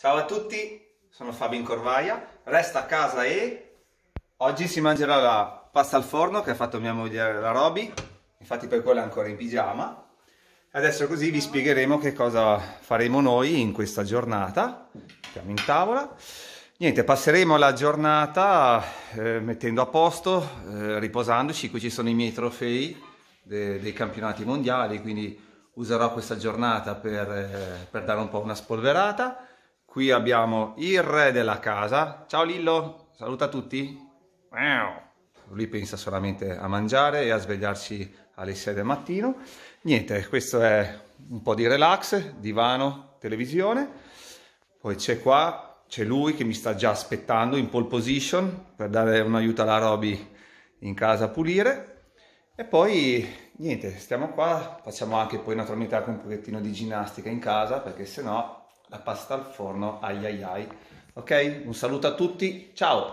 Ciao a tutti, sono Fabio Incorvaia, resta a casa e oggi si mangerà la pasta al forno che ha fatto mia moglie la Roby, infatti per quello è ancora in pigiama. Adesso così vi spiegheremo che cosa faremo noi in questa giornata, siamo in tavola. Niente, passeremo la giornata eh, mettendo a posto, eh, riposandoci, qui ci sono i miei trofei de dei campionati mondiali, quindi userò questa giornata per, eh, per dare un po' una spolverata Qui abbiamo il re della casa. Ciao Lillo, saluta tutti. Lui pensa solamente a mangiare e a svegliarsi alle 6 del mattino. Niente, questo è un po' di relax, divano, televisione. Poi c'è qua, c'è lui che mi sta già aspettando in pole position per dare un aiuto alla Roby in casa a pulire. E poi niente, stiamo qua, facciamo anche poi naturalmente anche un pochettino di ginnastica in casa perché sennò la pasta al forno, ai ai ai. Ok? Un saluto a tutti, ciao!